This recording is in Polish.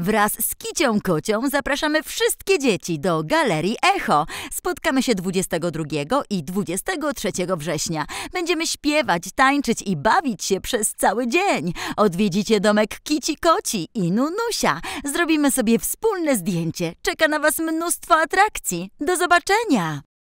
Wraz z Kicią Kocią zapraszamy wszystkie dzieci do Galerii Echo. Spotkamy się 22 i 23 września. Będziemy śpiewać, tańczyć i bawić się przez cały dzień. Odwiedzicie domek Kici Koci i Nunusia. Zrobimy sobie wspólne zdjęcie. Czeka na Was mnóstwo atrakcji. Do zobaczenia!